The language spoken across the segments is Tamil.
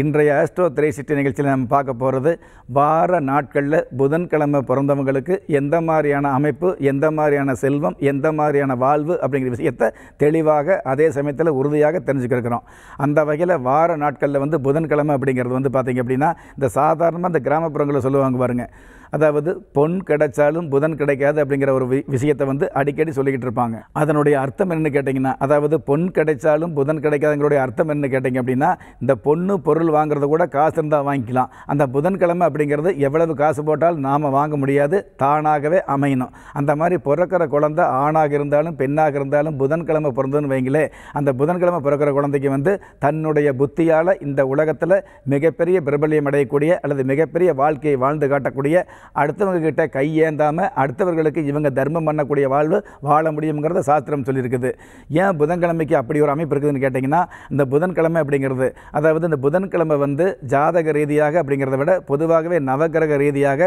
இன்றைய ஆஸ்ட்ரோ திரை சிட்டி நிகழ்ச்சியில் நம்ம பார்க்க போகிறது வார நாட்களில் புதன்கிழமை பிறந்தவங்களுக்கு எந்த மாதிரியான அமைப்பு எந்த மாதிரியான செல்வம் எந்த மாதிரியான வாழ்வு அப்படிங்கிற விஷயத்தை தெளிவாக அதே சமயத்தில் உறுதியாக தெரிஞ்சுக்கிறோம் அந்த வகையில் வார நாட்களில் வந்து புதன்கிழமை அப்படிங்கிறது வந்து பார்த்திங்க அப்படின்னா இந்த சாதாரணமாக இந்த கிராமப்புறங்களில் சொல்லுவாங்க பாருங்கள் அதாவது பொன் கிடைச்சாலும் புதன் கிடைக்காது அப்படிங்கிற ஒரு விஷயத்தை வந்து அடிக்கடி சொல்லிக்கிட்டு இருப்பாங்க அதனுடைய அர்த்தம் என்னன்னு கேட்டிங்கன்னா அதாவது பொன் கிடைச்சாலும் புதன் கிடைக்காதுங்கிறோடைய அர்த்தம் என்னன்னு கேட்டிங்க அப்படின்னா இந்த பொண்ணு பொருள் வாங்குறது கூட காசு இருந்தால் வாங்கிக்கலாம் அந்த புதன்கிழமை அப்படிங்கிறது எவ்வளவு காசு போட்டாலும் நாம் வாங்க முடியாது தானாகவே அமையணும் அந்த மாதிரி பிறக்கிற குழந்தை ஆணாக இருந்தாலும் பெண்ணாக இருந்தாலும் புதன்கிழமை பிறந்ததுன்னு வைங்களே அந்த புதன்கிழமை பிறக்கிற குழந்தைக்கு வந்து தன்னுடைய புத்தியால் இந்த உலகத்தில் மிகப்பெரிய பிரபல்யம் அடையக்கூடிய அல்லது மிகப்பெரிய வாழ்க்கையை வாழ்ந்து காட்டக்கூடிய அடுத்தவங்கக்கிட்ட கையேந்தாமல் அடுத்தவர்களுக்கு இவங்க தர்மம் பண்ணக்கூடிய வாழ்வு வாழ முடியுங்கிறத சாஸ்திரம் சொல்லியிருக்குது ஏன் புதன்கிழமைக்கு அப்படி ஒரு அமைப்பு இருக்குதுன்னு கேட்டிங்கன்னா இந்த புதன்கிழமை அப்படிங்கிறது அதாவது இந்த புதன்கிழமை வந்து ஜாதக ரீதியாக அப்படிங்கிறத விட பொதுவாகவே நவகிரக ரீதியாக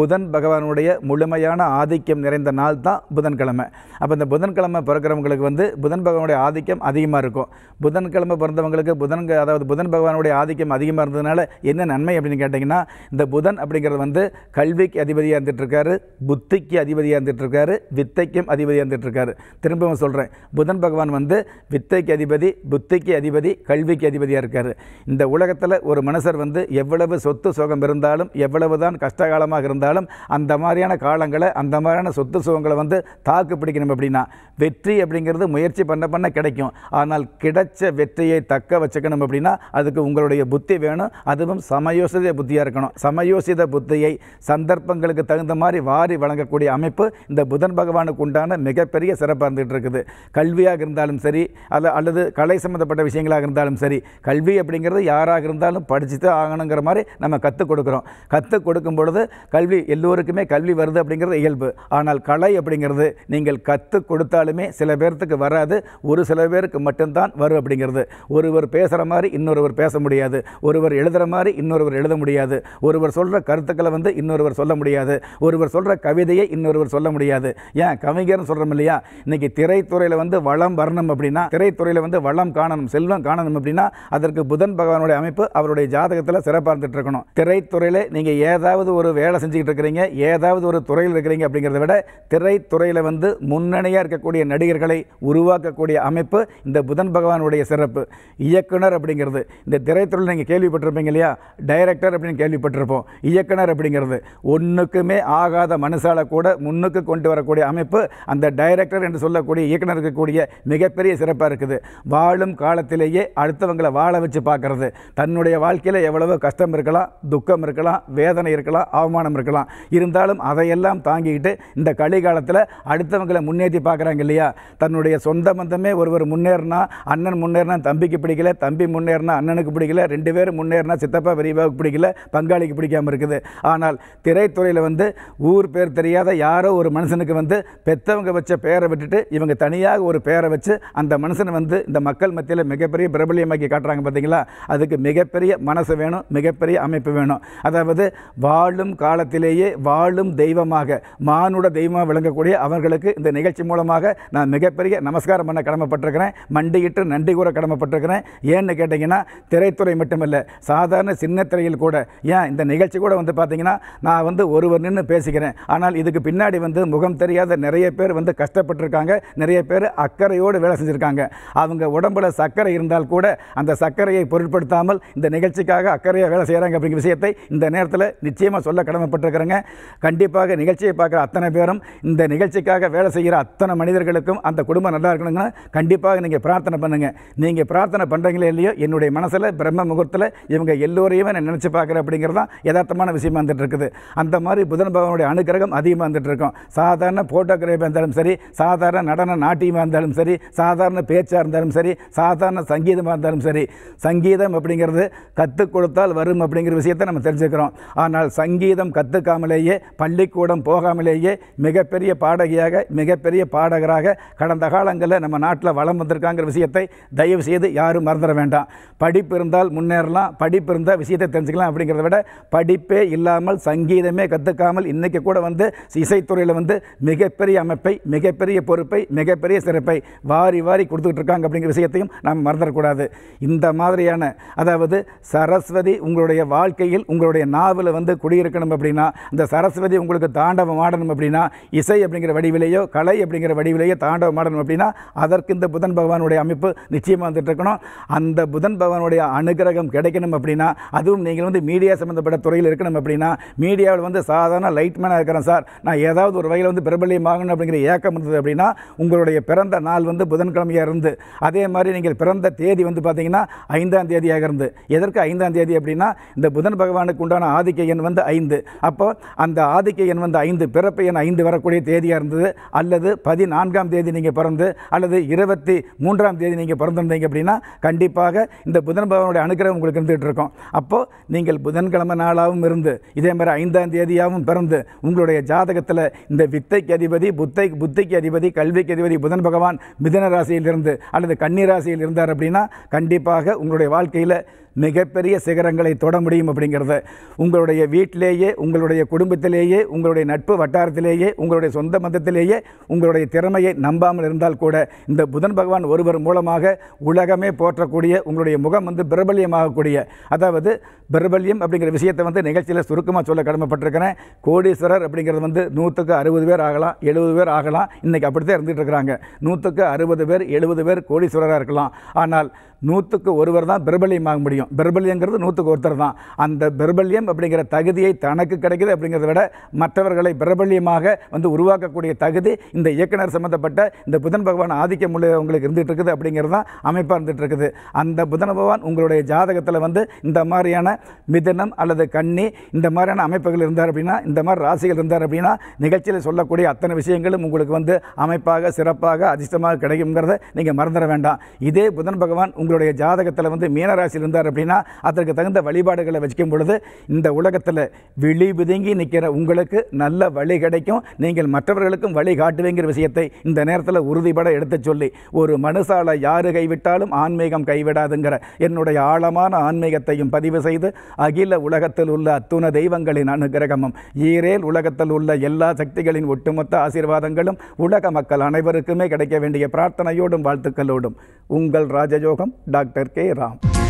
புதன் பகவானுடைய முழுமையான ஆதிக்கம் நிறைந்த நாள் தான் புதன்கிழமை அப்போ இந்த புதன்கிழமை பிறக்கிறவங்களுக்கு வந்து புதன் பகவானுடைய ஆதிக்கம் அதிகமாக இருக்கும் புதன்கிழமை பிறந்தவங்களுக்கு புதன் அதாவது புதன் பகவானுடைய ஆதிக்கம் அதிகமாக இருந்ததுனால என்ன நன்மை அப்படின்னு கேட்டிங்கன்னா இந்த புதன் அப்படிங்கிறது வந்து கல்வி கல்விக்கு அதிபதியாக இருந்துகிட்ருக்காரு புத்திக்கு அதிபதியாக இருந்துகிட்ருக்காரு வித்தைக்கும் அதிபதியாக இருக்காரு திரும்பவும் சொல்கிறேன் புதன் பகவான் வந்து வித்தைக்கு அதிபதி புத்திக்கு அதிபதி கல்விக்கு அதிபதியாக இருக்கார் இந்த உலகத்தில் ஒரு மனுஷர் வந்து எவ்வளவு சொத்து சுகம் இருந்தாலும் எவ்வளவு தான் கஷ்டகாலமாக இருந்தாலும் அந்த மாதிரியான காலங்களை அந்த மாதிரியான சொத்து சுகங்களை வந்து தாக்கு பிடிக்கணும் அப்படின்னா வெற்றி அப்படிங்கிறது முயற்சி பண்ண பண்ண கிடைக்கும் ஆனால் கிடைச்ச வெற்றியை தக்க வச்சுக்கணும் அப்படின்னா அதுக்கு உங்களுடைய புத்தி வேணும் அதுவும் சமயோசித புத்தியாக இருக்கணும் சமயோசித புத்தியை சந்த சந்தர்ப்பங்களுக்கு தகுந்த மாதிரி வாரி வழங்கக்கூடிய அமைப்பு இந்த புதன் பகவானுக்கு உண்டான மிகப்பெரிய சிறப்பாக இருந்துகிட்டு இருக்குது கல்வியாக இருந்தாலும் சரி அல்ல அல்லது கலை சம்மந்தப்பட்ட விஷயங்களாக இருந்தாலும் சரி கல்வி அப்படிங்கிறது யாராக இருந்தாலும் படித்து தான் ஆகணுங்கிற மாதிரி நம்ம கற்றுக் கொடுக்குறோம் கற்றுக் கொடுக்கும் பொழுது கல்வி எல்லோருக்குமே கல்வி வருது அப்படிங்கிறது இயல்பு ஆனால் கலை அப்படிங்கிறது நீங்கள் கற்றுக் கொடுத்தாலுமே சில பேர்த்துக்கு வராது ஒரு சில பேருக்கு மட்டும்தான் வரும் அப்படிங்கிறது ஒருவர் பேசுகிற மாதிரி இன்னொருவர் பேச முடியாது ஒருவர் எழுதுகிற மாதிரி இன்னொருவர் எழுத முடியாது ஒருவர் சொல்கிற கருத்துக்களை வந்து இன்னொருவர் ஒருவர் சொல்ல முடியாது ஒருவர் சொல்கிற கவிதையை இன்னொருவர் சொல்ல முடியாது ஏன் கவிஞர்னு சொல்கிறோம் இல்லையா இன்றைக்கி திரைத்துறையில் வந்து வளம் வரணும் அப்படின்னா திரைத்துறையில் வந்து வளம் காணணும் செல்வம் காணணும் அப்படின்னா அதற்கு புதன் பகவானுடைய அமைப்பு அவருடைய ஜாதகத்தில் சிறப்பாக இருந்துட்டு இருக்கணும் திரைத்துறையில் நீங்கள் ஏதாவது ஒரு வேலை செஞ்சுக்கிட்டு இருக்கிறீங்க ஏதாவது ஒரு துறையில் இருக்கிறீங்க அப்படிங்கிறத விட திரைத்துறையில் வந்து முன்னணியாக இருக்கக்கூடிய நடிகர்களை உருவாக்கக்கூடிய அமைப்பு இந்த புதன் பகவானுடைய சிறப்பு இயக்குனர் அப்படிங்கிறது இந்த திரைத்துறையில் நீங்கள் கேள்விப்பட்டிருப்பீங்க இல்லையா டைரக்டர் அப்படின்னு கேள்விப்பட்டிருப்போம் இயக்குனர் அப்படிங்கிறது ஒன்றுக்குமே ஆகாத மனுஷால கூட முன்னுக்கு கொண்டு வரக்கூடிய அமைப்பு அந்த டைரக்டர் என்று சொல்லக்கூடிய இயக்குனர் இருக்கக்கூடிய மிகப்பெரிய சிறப்பாக இருக்குது வாழும் காலத்திலேயே அடுத்தவங்களை வாழ வச்சு பார்க்கறது தன்னுடைய வாழ்க்கையில் எவ்வளவோ கஷ்டம் இருக்கலாம் துக்கம் இருக்கலாம் வேதனை இருக்கலாம் அவமானம் இருக்கலாம் இருந்தாலும் அதையெல்லாம் தாங்கிக்கிட்டு இந்த கலிகாலத்தில் அடுத்தவங்களை முன்னேற்றி பார்க்குறாங்க இல்லையா தன்னுடைய சொந்த பந்தமே ஒருவர் முன்னேறினா அண்ணன் முன்னேறினா தம்பிக்கு பிடிக்கல தம்பி முன்னேறினா அண்ணனுக்கு பிடிக்கல ரெண்டு பேரும் முன்னேறினா சித்தப்பா விரிவாக பிடிக்கல பங்காளிக்கு பிடிக்காமல் இருக்குது ஆனால் திரைத்துறையில் வந்து ஊர் பேர் தெரியாத யாரோ ஒரு மனுஷனுக்கு வந்து பெற்றவங்க வச்ச பேரை விட்டுட்டு இவங்க தனியாக ஒரு பேரை வச்சு அந்த மனுஷனை வந்து இந்த மக்கள் மத்தியில் மிகப்பெரிய பிரபலியமாக்கி காட்டுறாங்க பார்த்தீங்களா அதுக்கு மிகப்பெரிய மனசு வேணும் மிகப்பெரிய அமைப்பு வேணும் அதாவது வாழும் காலத்திலேயே வாழும் தெய்வமாக மானுட தெய்வமாக விளங்கக்கூடிய அவர்களுக்கு இந்த நிகழ்ச்சி மூலமாக நான் மிகப்பெரிய நமஸ்காரம் பண்ண கடமைப்பட்டிருக்கிறேன் மண்டியிட்டு நன்றி கூற கடமைப்பட்டிருக்கிறேன் ஏன்னு கேட்டிங்கன்னா திரைத்துறை மட்டுமல்ல சாதாரண சின்ன திரையில் கூட ஏன் இந்த நிகழ்ச்சி கூட வந்து பார்த்திங்கன்னா நான் நான் வந்து ஒருவர் நின்று பேசிக்கிறேன் ஆனால் இதுக்கு பின்னாடி வந்து முகம் தெரியாத நிறைய பேர் வந்து கஷ்டப்பட்டிருக்காங்க நிறைய பேர் அக்கறையோடு வேலை செஞ்சுருக்காங்க அவங்க உடம்புல சர்க்கரை இருந்தால் கூட அந்த சர்க்கரையை பொருட்படுத்தாமல் இந்த நிகழ்ச்சிக்காக அக்கறையாக வேலை செய்கிறாங்க அப்படிங்கிற விஷயத்தை இந்த நேரத்தில் நிச்சயமாக சொல்ல கடமைப்பட்டிருக்கிறேங்க கண்டிப்பாக நிகழ்ச்சியை பார்க்குற அத்தனை பேரும் இந்த நிகழ்ச்சிக்காக வேலை செய்கிற அத்தனை மனிதர்களுக்கும் அந்த குடும்பம் நல்லா இருக்கணுங்கன்னா கண்டிப்பாக நீங்கள் பிரார்த்தனை பண்ணுங்கள் நீங்கள் பிரார்த்தனை பண்ணுறீங்களே இல்லையோ என்னுடைய மனசில் பிரம்ம முகூர்த்தத்தில் இவங்க எல்லோரையும் நான் நினச்சி பார்க்குறேன் அப்படிங்கிறது தான் யதார்த்தமான விஷயம் வந்துட்டு இருக்குது அந்த மாதிரி புதன் பகவானுடைய அனுகிரகம் அதிகமாக வந்துட்டு இருக்கும் சாதாரண ஃபோட்டோகிராஃபியாக இருந்தாலும் சரி சாதாரண நடன நாட்டியமாக இருந்தாலும் சரி சாதாரண பேச்சாக இருந்தாலும் சரி சாதாரண சங்கீதமாக இருந்தாலும் சரி சங்கீதம் அப்படிங்கிறது கற்றுக் கொடுத்தால் வரும் அப்படிங்கிற விஷயத்தை நம்ம தெரிஞ்சுக்கிறோம் ஆனால் சங்கீதம் கற்றுக்காமலேயே பள்ளிக்கூடம் போகாமலேயே மிகப்பெரிய பாடகியாக மிகப்பெரிய பாடகராக கடந்த காலங்களில் நம்ம நாட்டில் வளம் வந்திருக்காங்கிற விஷயத்தை தயவு செய்து யாரும் மறந்துட வேண்டாம் படிப்பு இருந்தால் முன்னேறலாம் படிப்பு இருந்தால் விஷயத்தை தெரிஞ்சுக்கலாம் அப்படிங்கிறத விட படிப்பே இல்லாமல் சங்கீதம் சங்கீதமே கற்றுக்காமல் இன்றைக்கி கூட வந்து இசைத்துறையில் வந்து மிகப்பெரிய அமைப்பை மிகப்பெரிய பொறுப்பை மிகப்பெரிய சிறப்பை வாரி வாரி கொடுத்துக்கிட்டு இருக்காங்க அப்படிங்கிற விஷயத்தையும் நாம் மறந்துடக்கூடாது இந்த மாதிரியான அதாவது சரஸ்வதி உங்களுடைய வாழ்க்கையில் உங்களுடைய நாவில் வந்து குடியிருக்கணும் அப்படின்னா இந்த சரஸ்வதி உங்களுக்கு தாண்டவம் ஆடணும் அப்படின்னா இசை அப்படிங்கிற வடிவிலேயோ கலை அப்படிங்கிற வடிவிலேயோ தாண்டவம் ஆடணும் அப்படின்னா அதற்கு இந்த புதன் பகவானுடைய அமைப்பு நிச்சயமாக வந்துட்டு இருக்கணும் அந்த புதன் பகவானுடைய அனுகிரகம் கிடைக்கணும் அப்படின்னா அதுவும் நீங்கள் வந்து மீடியா சம்மந்தப்பட்ட துறையில் இருக்கணும் அப்படின்னா மீடியா இந்தியாவில் வந்து சாதாரண மேனாக இருக்கிறேன் சார் நான் ஏதாவது ஒரு வகையில் வந்து பிரபலியம் ஆகணும் அப்படிங்கிற ஏக்கம் இருந்தது அப்படின்னா உங்களுடைய பிறந்த நாள் வந்து புதன்கிழமையாக இருந்து அதே மாதிரி நீங்கள் பிறந்த தேதி வந்து பார்த்தீங்கன்னா ஐந்தாம் தேதியாக இருந்து எதற்கு ஐந்தாம் தேதி அப்படின்னா இந்த புதன் பகவானுக்கு உண்டான ஆதிக்க எண் வந்து ஐந்து அப்போ அந்த ஆதிக்க எண் வந்து ஐந்து பிறப்பு எண் ஐந்து வரக்கூடிய தேதியாக இருந்தது அல்லது பதினான்காம் தேதி நீங்கள் பிறந்து அல்லது இருபத்தி மூன்றாம் தேதி நீங்கள் பிறந்திருந்தீங்க அப்படின்னா கண்டிப்பாக இந்த புதன் பகவானுடைய அனுகிரகம் உங்களுக்கு இருந்துகிட்டு இருக்கும் அப்போது நீங்கள் புதன்கிழமை நாளாகவும் இருந்து இதே மாதிரி ஐந்து ஐந்தாம் தேதியாகவும் பிறந்து உங்களுடைய ஜாதகத்தில் இந்த வித்தைக்கு அதிபதி புத்தை புத்திக்கு அதிபதி கல்விக்கு அதிபதி புதன் பகவான் மிதன ராசியிலிருந்து அல்லது கன்னி ராசியில் இருந்தார் அப்படின்னா கண்டிப்பாக உங்களுடைய வாழ்க்கையில் மிகப்பெரிய சிகரங்களை தொட முடியும் அப்படிங்கிறத உங்களுடைய வீட்டிலேயே உங்களுடைய குடும்பத்திலேயே உங்களுடைய நட்பு வட்டாரத்திலேயே உங்களுடைய சொந்த மதத்திலேயே உங்களுடைய திறமையை நம்பாமல் இருந்தால் கூட இந்த புதன் பகவான் ஒருவர் மூலமாக உலகமே போற்றக்கூடிய உங்களுடைய முகம் வந்து பிரபல்யமாகக்கூடிய அதாவது பிரபல்யம் அப்படிங்கிற விஷயத்தை வந்து நிகழ்ச்சியில் சுருக்கமாக சொல்ல கடமை கடமைப்பட்டிருக்கிறேன் கோடீஸ்வரர் அப்படிங்கிறது வந்து நூற்றுக்கு அறுபது பேர் ஆகலாம் எழுபது பேர் ஆகலாம் இன்றைக்கி அப்படித்தான் இருந்துகிட்டு இருக்கிறாங்க நூற்றுக்கு அறுபது பேர் எழுபது பேர் கோடீஸ்வரராக இருக்கலாம் ஆனால் நூற்றுக்கு ஒருவர் தான் பிரபலியம் ஆக முடியும் பிரபலியங்கிறது நூற்றுக்கு ஒருத்தர் தான் அந்த பிரபல்யம் அப்படிங்கிற தகுதியை தனக்கு கிடைக்கிது அப்படிங்கிறத விட மற்றவர்களை பிரபல்யமாக வந்து உருவாக்கக்கூடிய தகுதி இந்த இயக்குனர் சம்மந்தப்பட்ட இந்த புதன் பகவான் ஆதிக்கம் உள்ள உங்களுக்கு இருந்துகிட்டு இருக்குது அப்படிங்கிறது தான் அமைப்பாக இருந்துகிட்டு இருக்குது அந்த புதன் பகவான் உங்களுடைய ஜாதகத்தில் வந்து இந்த மாதிரியான மிதனம் அல்லது கண்ணி இந்த மாதிரியான அமைப்புகள் இருந்தார் அப்படின்னா இந்த மாதிரி ராசிகள் இருந்தார் அப்படின்னா நிகழ்ச்சியில் சொல்லக்கூடிய அத்தனை விஷயங்களும் உங்களுக்கு வந்து அமைப்பாக சிறப்பாக அதிர்ஷ்டமாக கிடைக்குங்கிறத நீங்கள் மறந்துட வேண்டாம் இதே புதன் பகவான் உங்களுக்கு உங்களுடைய ஜாதகத்தில் வந்து மீனராசியில் இருந்தார் அப்படின்னா அதற்கு தகுந்த வழிபாடுகளை வச்சுக்கும் பொழுது இந்த உலகத்தில் விழி விதுங்கி நிற்கிற உங்களுக்கு நல்ல வழி கிடைக்கும் நீங்கள் மற்றவர்களுக்கும் வழி காட்டுவேங்கிற விஷயத்தை இந்த நேரத்தில் உறுதிபட எடுத்து சொல்லி ஒரு மனுசால யாரு கைவிட்டாலும் ஆன்மீகம் கைவிடாதுங்கிற என்னுடைய ஆழமான ஆன்மீகத்தையும் பதிவு செய்து அகில உலகத்தில் உள்ள அத்துண தெய்வங்களின் அனுகிரகமும் ஈரேல் உலகத்தில் உள்ள எல்லா சக்திகளின் ஒட்டுமொத்த ஆசீர்வாதங்களும் உலக மக்கள் அனைவருக்குமே கிடைக்க வேண்டிய பிரார்த்தனையோடும் வாழ்த்துக்களோடும் உங்கள் ராஜயோகம் डॉक्टर के राम